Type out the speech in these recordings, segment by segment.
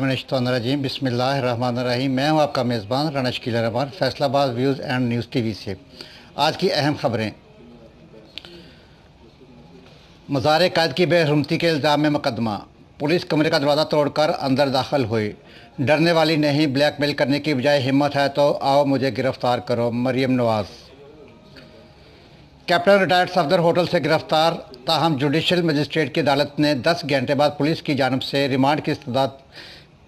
बिस्मिल्लाहिर्रहमानिर्रहीम बिस्मिल्लाहिर्रहमानिर्रहीम मैं हूं आपका मेज़बान रनश किला रमान Faisalabad views and news TV से आज की अहम खबरें मज़ार कैद की बेहरमती के इल्ज़ाम में मुकदमा पुलिस कमरे का दरवाज़ा तोड़कर अंदर दाखिल हुई डरने वाली नहीं ब्लैकमेल करने की बजाय हिम्मत है तो आओ मुझे गिरफ़्तार करो Maryam Nawaz captain retired Safdar hotel से गिरफ्तार ताहम जुडिशल मजिस्ट्रेट की अदालत ने 10 घंटे बाद पुलिस की जानब से रिमांड की इस्तः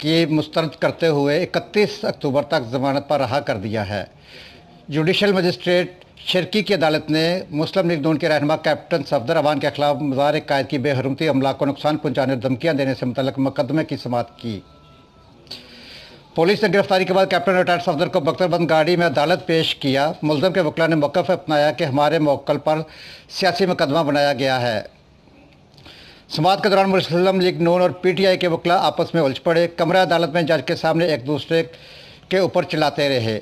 के मुस्तरद करते हुए 31 अक्टूबर तक जमानत पर रहा कर दिया है जुडिशल मजिस्ट्रेट शिरकी की अदालत ने मुस्लिम लीग नून के रहनमा कैप्टन सफदर अवान के खिलाफ मजार कायद की बेहरूमती अमला को नुकसान पहुंचाने और धमकियां देने से मुतल मुकदमे की समात की पुलिस ने गिरफ्तारी के बाद कैप्टन रिटायर्ड सफदर को बख्तरबंद गाड़ी में अदालत पेश किया मुलम के वकला ने मौक़ अपनाया कि हमारे मौकल पर सियासी मुकदमा बनाया गया है समाज के दौरान मुस्लिम लीग नून और पीटीआई के वकला आपस में उलझ पड़े कमरा अदालत में जज के सामने एक दूसरे के ऊपर चिल्लाते रहे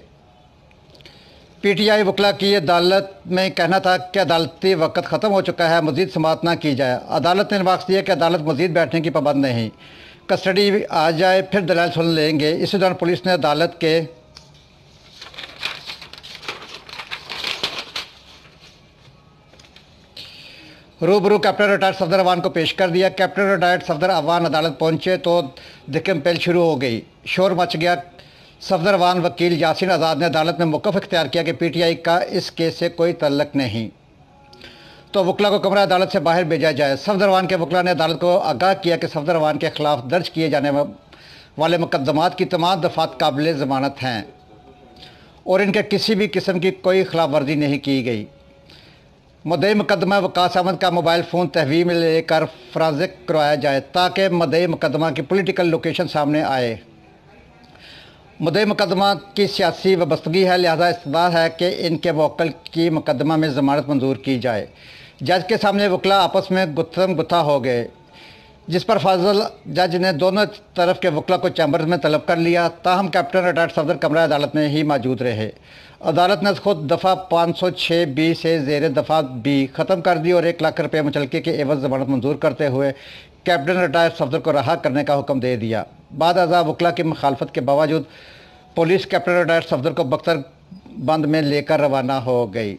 पीटीआई वकला की अदालत में कहना था कि अदालती वक्त ख़त्म हो चुका है मजीद समाप्त ना की जाए अदालत ने वापस दिया कि अदालत मजीद बैठने की पाबंद नहीं कस्टडी आ जाए फिर दलाल सुन लेंगे इसी दौरान पुलिस ने अदालत के रूबरू कैप्टन रिटायर्ड सफदर अवान को पेश कर दिया कैप्टन रिटायर्ड सफदर अवान अदालत पहुंचे तो पहल शुरू हो गई शोर मच गया सफदर अवान वकील यासिन आज़ाद ने अदालत में मौकफ इख्तियार किया कि पीटीआई का इस केस से कोई तल्लक नहीं तो वकला को कमरा अदालत से बाहर भेजा जाए सफदर अवान के वकला ने अदालत को आगाह किया कि सफदर अवान के खिलाफ दर्ज किए जाने वाले मुकदमात की तमाम दफात काबिल ज़मानत हैं और इनके किसी भी किस्म की कोई खिलाफ वर्जी नहीं की गई मदई मुकदमा वकास अहमद का मोबाइल फ़ोन तहवीम लेकर फराजिक करवाया जाए ताकि मदई मुकदमा की पोलिटिकल लोकेशन सामने आए मदई मुकदमा की सियासी वबस्तगी है लिहाजा इस्तार है कि इनके वोकल की मुकदमा में ज़मानत मंजूर की जाए जज के सामने वकला आपस में गुत्थम गुथा हो गए जिस पर फाजल जज ने दोनों तरफ के वकला को चैम्बर में तलब कर लिया ताहम कैप्टन रिटायर्ड सदर कमरा अदालत में ही मौजूद रहे अदालत ने खुद दफ़ा पाँच सौ छः बी से जेर दफ़ा बी ख़त्म कर दी और एक लाख रुपये मुचलके के एवज जमानत मंजूर करते हुए कैप्टन रिटायर्ड सफदर को रहा करने का हुक्म दे दिया बाद अजा वकला की मुखालफत के बावजूद पुलिस कैप्टन रिटायर्ड सफदर को बख्तर बंद में लेकर रवाना हो गई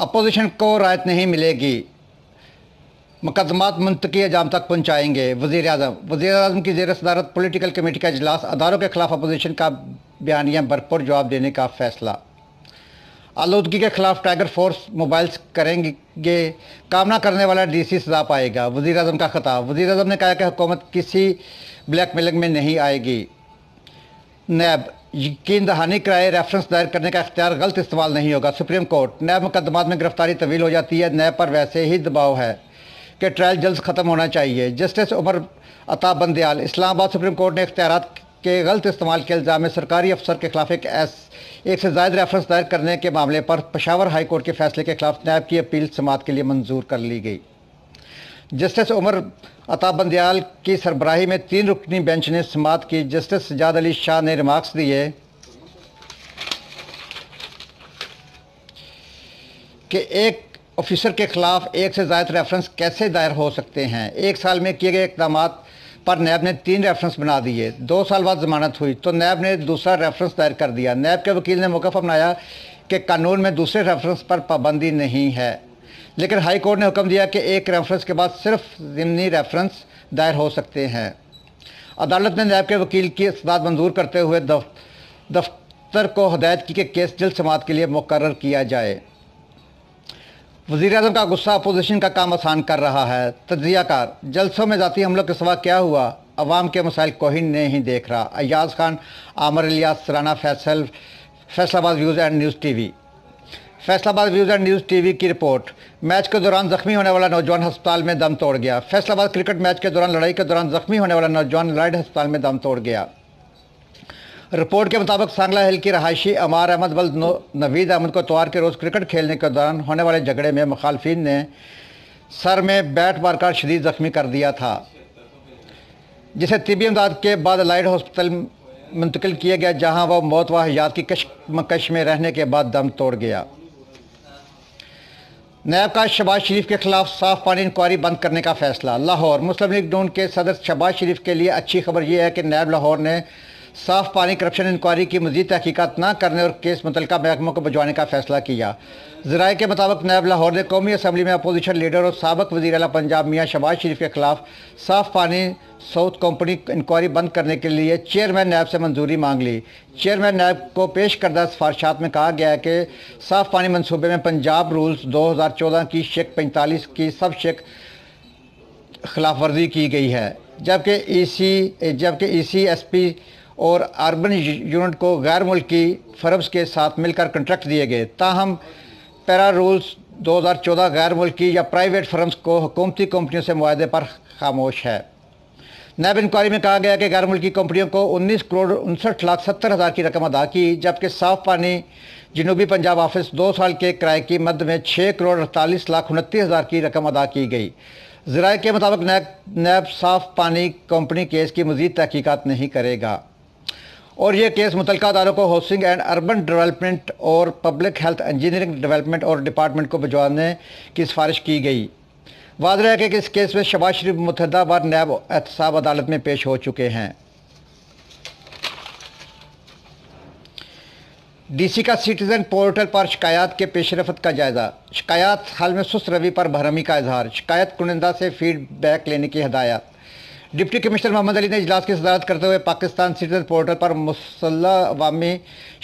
अपोजिशन को रायत नहीं मिलेगी मुकदमा मुंतकी अजाम तक पहुँचाएंगे वज़ी अजम वज़ी अजम की जेर सदारत पोलिटिकल कमेटी का अजलास अदारों के खिलाफ अपोजिशन का बयानिया भरपूर जवाब देने का फ़ैसला आलूदगी के खिलाफ टाइगर फोर्स मोबाइल्स करेंगे कामना करने वाला डी सी सजा पाएगा वज़ी अजम का खताब वज़ी अजम ने कहा कि हुकूमत किसी ब्लैक मेलिंग में नहीं आएगी नैब यकीन दहानी कराए रेफरेंस दायर करने का अख्तियार गलत इस्तेमाल नहीं होगा सुप्रीम कोर्ट नैब मुकदमात में गिरफ्तारी तवील हो जाती है नैब पर वैसे ही दबाव है कि ट्रायल जल्द ख़त्म होना चाहिए justice Umar Ata Bandial Islamabad supreme court ने इख्तियार के गलत इस्तेमाल के इल्ज़ाम में सरकारी अफसर के खिलाफ एक एस एक से जायद रेफरेंस दायर करने के मामले पर पशावर हाई कोर्ट के फैसले के खिलाफ नायब की अपील समात के लिए मंजूर कर ली गई जस्टिस उमर अताब बंदयाल की सरबराही में तीन रुकनी बेंच ने समात की जस्टिस सजाद अली शाह ने रिमार्क्स दिए कि एक ऑफिसर के खिलाफ एक से ज़ायद रेफरेंस कैसे दायर हो सकते हैं एक साल में किए गए इकदाम पर नैब ने तीन रेफरेंस बना दिए दो साल बाद जमानत हुई तो नैब ने दूसरा रेफरेंस दायर कर दिया नैब के वकील ने मौका अपनाया कि कानून में दूसरे रेफरेंस पर पाबंदी नहीं है लेकिन हाई कोर्ट ने हुक्म दिया कि एक रेफरेंस के बाद सिर्फ ज़मनी रेफरेंस दायर हो सकते हैं अदालत ने नैब के वकील की इसदाद मंजूर करते हुए दफ्तर को हदायत की कि केस जल्द समात के लिए मुकर किया जाए वजीर अजम का गुस्सा अपोजिशन का काम आसान कर रहा है तजियाकार जलसों में जाती हमलों के सवा क्या हुआ अवाम के मसाइल कोहिन नहीं देख रहा Ayaz Khan Aamir alias Sarana Faisal Faisalabad views and news T V Faisalabad views and news V की रिपोर्ट मैच के दौरान जख्मी होने वाला नौजवान अस्पताल में दम तोड़ गया फैसलाबाद क्रिकेट मैच के दौरान लड़ाई के दौरान जख्मी होने वाला नौजवान लाइड अस्पताल में दम तोड़ गया रिपोर्ट के मुताबिक सांगला हिल की रहायशी अमार अहमद बल नवीद अहमद को तोार के रोज़ क्रिकेट खेलने के दौरान होने वाले झगड़े में मुखालफी ने सर में बैट मारकर शदीद जख्मी कर दिया था जिसे तिबी इमदाद के बाद लाइट हॉस्पिटल मुंतकिल किया गया जहां वह मौत व हयात की कश में रहने के बाद दम तोड़ गया नायब का शबाज शरीफ के खिलाफ साफ पानी इंक्वायरी बंद करने का फैसला लाहौर मुस्लिम लीग नून के सदर शबाज शरीफ के लिए अच्छी खबर यह है कि नैब लाहौर ने साफ पानी करप्शन इंक्वायरी की मजीद तहकीकत न करने और केस मुतल महकमों को भिजवाने का फैसला किया जराए के मुताबिक नैब लाहौर ने कौमी असम्बली में अपोजिशन लीडर और सबक वजी अला पंजाब मियाँ शबाज शरीफ के खिलाफ साफ पानी साउथ कंपनी इंक्वायरी बंद करने के लिए चेयरमैन नैब से मंजूरी मांग ली चेयरमैन नैब को पेश करदा सिफारशात में कहा गया है कि साफ पानी मनसूबे में पंजाब रूल्स दो हज़ार चौदह की शेख पैंतालीस की सब शेख खिलाफ वर्जी की गई है जबकि ई e सी जबकि ई सी एस पी और अर्बन यूनिट को गैर मुल्की फर्म्स के साथ मिलकर कंट्रैक्ट दिए गए ताहम पैरा रूल्स 2014 गैर मुल्की या प्राइवेट फर्म्स को हुकूमती कंपनियों से माहदे पर खामोश है नैब इंक्वायरी में कहा गया कि गैर मुल्की कंपनियों को 19 करोड़ उनसठ लाख सत्तर हज़ार की रकम अदा की जबकि साफ पानी जनूबी पंजाब ऑफिस दो साल के किराए की मद में छः करोड़ अड़तालीस लाख उनतीस हज़ार की रकम अदा की गई जराए के मुताबिक नैब नैब साफ पानी कंपनी केस की मजीद तहकीकत नहीं करेगा और यह केस मुतल अदारों को हाउसिंग एंड अर्बन डेवलपमेंट और पब्लिक हेल्थ इंजीनियरिंग डेवलपमेंट और डिपार्टमेंट को भिजवाने की सिफारिश की गई वाजह है कि इस केस में शबाज शरीफ मुतहदा बार नैब एहतसाब अदालत में पेश हो चुके हैं डीसी का सिटीज़न पोर्टल पर शिकायत के पेश रफ्त का जायज़ा शिकायत हाल में सुस्त रवि पर भरमी का इजहार शिकायत कुनिंदा से फीडबैक लेने की हदायत डिप्टी कमिश्नर मोहम्मद अली ने इजलास की सदारत करते हुए पाकिस्तान सिटीजन पोर्टल पर मुसल अवामी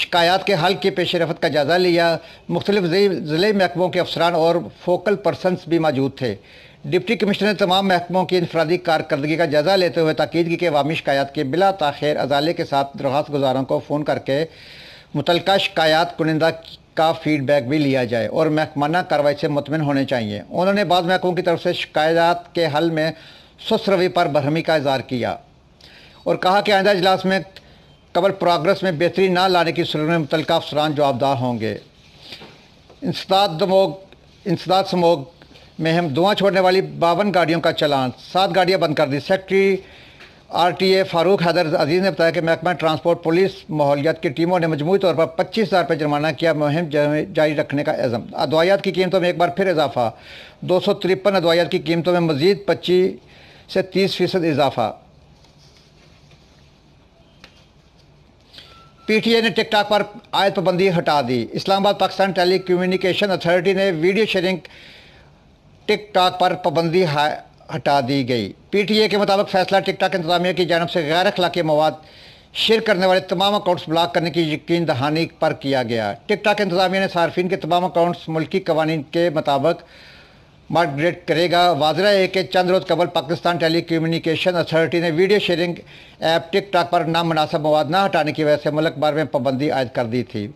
शिकायत के हल की पेश रफ्त का जायजा लिया मुख्तलिफ ज़िले महकमों के अफसरान और फोकल पर्सनस भी मौजूद थे डिप्टी कमिश्नर ने तमाम महकमों की इनफरादी कारकर्दगी का जायजा लेते हुए ताकीद की कि अवामी शिकायत के बिला तखिर अजाले के साथ दरख्वास्त गुजारों को फ़ोन करके मुतलका शिकायत कुनिंदा का फीडबैक भी लिया जाए और महकमाना कार्रवाई से मुतमिन होने चाहिए उन्होंने बाद महकमों की तरफ से शिकायत के हल में सुस्त रवि पर बरहमी का इजहार किया और कहा कि आइंदा इजलास में कबल प्रोग्रेस में बेहतरी ना लाने की सुरु में मुतल अफसरान जवाबदार होंगे इंसदाद दमोग इंसदाद समोग में हम धुआं छोड़ने वाली बावन गाड़ियों का चलान सात गाड़ियाँ बंद कर दी secretary R T A Farooq Haider Aziz ने बताया कि महकमा ट्रांसपोर्ट पुलिस माहौलियात की टीमों ने मजमू तौर पर पच्चीस हज़ार रुपये जुर्माना किया मुहिम जारी रखने का अज़म अदवायात की कीमतों में एक बार फिर इजाफा दो सौ तिरपन अदवायात की कीमतों में मजीद पच्चीस से 30 फीसद इजाफा पीटीए ने टिकटॉक पर आयत पाबंदी हटा दी Islamabad Pakistan telecommunication authority ने वीडियो शेयरिंग टिकटॉक पर पाबंदी हटा दी गई पीटीए के मुताबिक फैसला टिकटॉक इंतजामिया की जानब से गैर अखलाकी मवाद शेयर करने वाले तमाम अकाउंट्स ब्लॉक करने की यकीन दहानी पर किया गया टिकटॉक इंतजामिया ने सार्फिन के तमाम अकाउंट्स मुल्की कवानीन के मुताबिक मॉडरेट करेगा वाजरा है कि चंद रोज़ कबल पाकिस्तान टेली कम्युनिकेशन अथॉरिटी ने वीडियो शेयरिंग ऐप टिक पर नामनासब मवाद न हटाने की वजह से मुल्क भर में पाबंदी आयद कर दी थी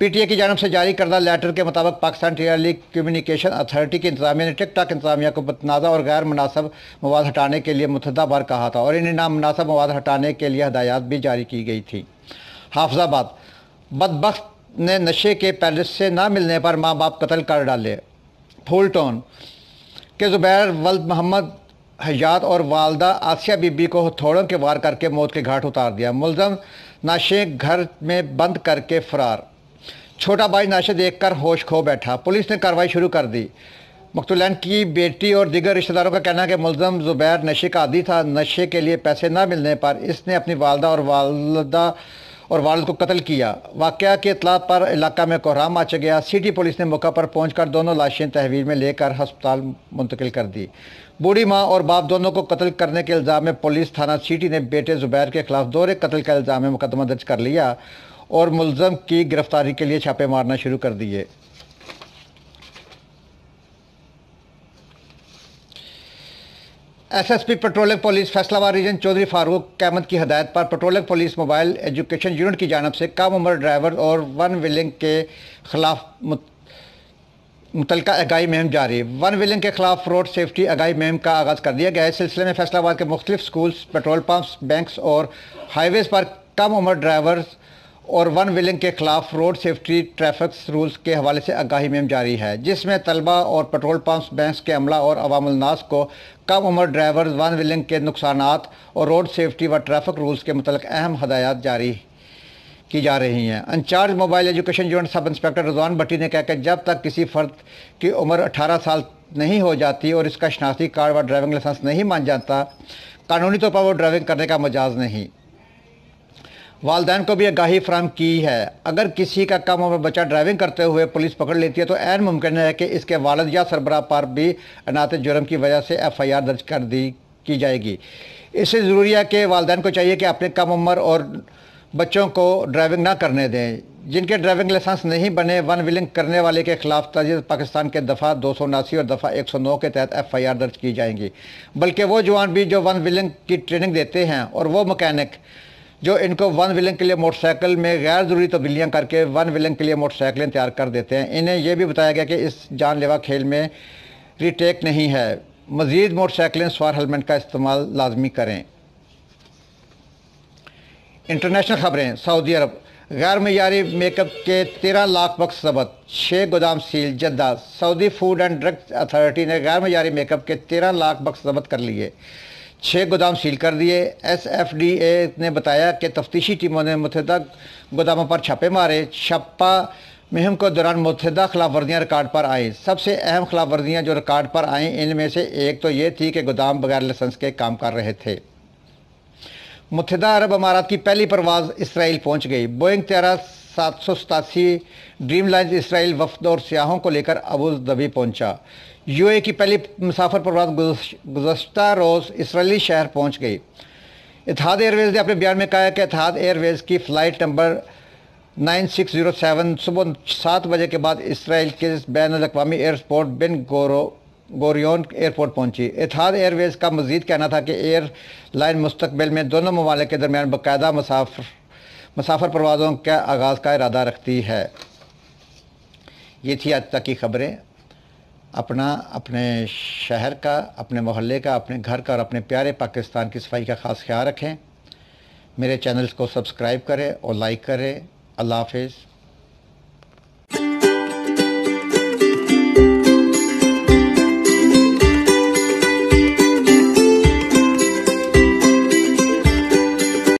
पी टी ए की जानब से जारी करदा लेटर के मुताबिक पाकिस्तान टेली कम्युनिकेशन अथॉरिटी की इंतजामिया ने टिक इंतजामिया को मतनाज़ा और गैर मुनासब मवाद हटाने के लिए मुतदा बार कहा था और इन्हें नामनासब मवाद हटाने के लिए हदायत भी जारी की गई थी हाफजाबाद बदबक ने नशे के पैलेस से ना मिलने पर माँ बाप कत्ल कर डाले फुलटन के ज़ुबैर वल्द मोहम्मद हजात और वालदा आसिया बीबी को हथौड़ों के वार करके मौत के घाट उतार दिया मुलजम नाशे घर में बंद करके फरार छोटा भाई नाशे देखकर होश खो बैठा पुलिस ने कार्रवाई शुरू कर दी मकतुलैन की बेटी और दीगर रिश्तेदारों का कहना है कि मुलजम ज़ुबैर नशे का आदि था नशे के लिए पैसे ना मिलने पर इसने अपनी वालदा और वालदा और वालद को कत्ल किया वाक़ के इतलात पर इलाका में कोहराम मच गया सिटी पुलिस ने मौका पर पहुँच कर दोनों लाशें तहवील में लेकर हस्पताल मुंतकिल कर दी बूढ़ी माँ और बाप दोनों को कत्ल करने के इल्ज़ाम में पुलिस थाना सिटी ने बेटे ज़ुबैर के खिलाफ दोहरे कत्ल का इल्ज़ाम में मुकदमा दर्ज कर लिया और मुलजम की गिरफ्तारी के लिए छापे मारना शुरू कर दिए SSP patrolling police Faisalabad region Chaudhry Farooq कैमत की हदायत पर patrolling police mobile education unit की जानब से कम उम्र ड्राइवर और वन विलिंग के खिलाफ मुतलका आगाही मुहम जारी वन विलिंग के खिलाफ रोड सेफ्टी आगाही मुहिम का आगाज़ कर दिया गया है इस सिलसिले में फैसलाबाद के मुख्तलिफ स्कूल्स पेट्रोल पम्प्स बैंक और हाईवेज़ पर कम उम्र ड्राइवर्स और वन विलिंग के खिलाफ रोड सेफ्टी ट्रैफिक रूल्स के हवाले से आगाही में जारी है जिसमें तलबा और पेट्रोल पम्प बैंक के अमला और अवामनास को कम उम्र ड्राइवर वन विलिंग के नुकसान और रोड सेफ्टी व ट्रैफिक रूल्स के मतलब अहम हदायत जारी की जा रही हैं in charge mobile education unit sub inspector Rizwan Bhatti ने कहा कि जब तक किसी फर्द की उम्र 18 साल नहीं हो जाती और इसका शनाख्ती कार्ड व ड्राइविंग लाइसेंस नहीं मान जाता कानूनी तौर तो पर वो ड्राइविंग करने का मजाज नहीं वालदे को भी आगाही फ्राहम की है अगर किसी का कम उम्र बच्चा ड्राइविंग करते हुए पुलिस पकड़ लेती है तो ऐन मुमकिन है कि इसके वालद या सरबरा पर भी अनाथ जुर्म की वजह से एफ आई आर दर्ज कर दी की जाएगी इससे ज़रूरी है कि वालदेन को चाहिए कि अपने कम उम्र और बच्चों को ड्राइविंग ना करने दें जिनके ड्राइविंग लाइसेंस नहीं बने वन विलिंग करने वाले के खिलाफ तजी पाकिस्तान के दफ़ा दो सौ उनासी और दफ़ा एक सौ नौ के तहत एफ आई आर दर्ज की जाएंगी बल्कि वो जवान भी जो वन विलिंग की ट्रेनिंग देते हैं और वो मकैनिक जो इनको वन व्हीलिंग के लिए मोटरसाइकिल में गैर ज़रूरी तब्दीलियाँ करके वन व्हीलिंग के लिए मोटरसाइकिलें तैयार कर देते हैं इन्हें यह भी बताया गया कि इस जानलेवा खेल में रिटेक नहीं है मज़ीद मोटरसाइकिलें सवार हेलमेट का इस्तेमाल लाजमी करें इंटरनेशनल खबरें सऊदी अरब गैर मैारी मेकअप के तेरह लाख बक्स जबत छः गोदाम seal Jeddah Saudi food and drugs authority ने गैर मैारी मेकअप के तेरह लाख बक्स जबत कर लिए छः गोदाम सील कर दिए एस एफ डी ए ने बताया कि तफ्तीशी टीमों ने मुतहदा गोदामों पर छापे मारे छपा मुहिम के दौरान मुतहदा खिलाफ वर्जियाँ रिकॉर्ड पर आई सबसे अहम खिलाफ वर्जियाँ जो रिकॉर्ड पर आई इनमें से एक तो ये थी कि गोदाम बगैर लाइसेंस के काम कर रहे थे मुतहदा अरब अमारात की पहली परवाज़ इसराइल पहुँच गई बोइंग तेरह सात सौ सतासी ड्रीम लाइन इसराइल वफद और सियाहों को लेकर अबू धाबी पहुँचा ए की पहली मुसाफर परवाज गुजशत रोज़ इसराइली शहर पहुँच गई इतिहाद एयरवेज़ ने अपने बयान में कहा कि इतिहाद एयरवेज़ की फ़्लाइट नंबर 9607 सुबह सात बजे के बाद इसराइल के बैन अवी एयरपोर्ट बिन गोरो गोरियन एयरपोर्ट पहुंची इतिहाद एयरवेज़ का मजीद कहना था कि एयर लाइन मुस्तबिल में दोनों ममालिक के दरमियान बाकायदा मुसाफर मुसाफर परवाज़ों का आगाज़ का इरादा रखती है ये थी आज तक की खबरें अपना अपने शहर का अपने मोहल्ले का अपने घर का और अपने प्यारे पाकिस्तान की सफाई का ख़ास ख्याल रखें मेरे चैनल्स को सब्सक्राइब करें और लाइक करें अल्लाह हाफिज़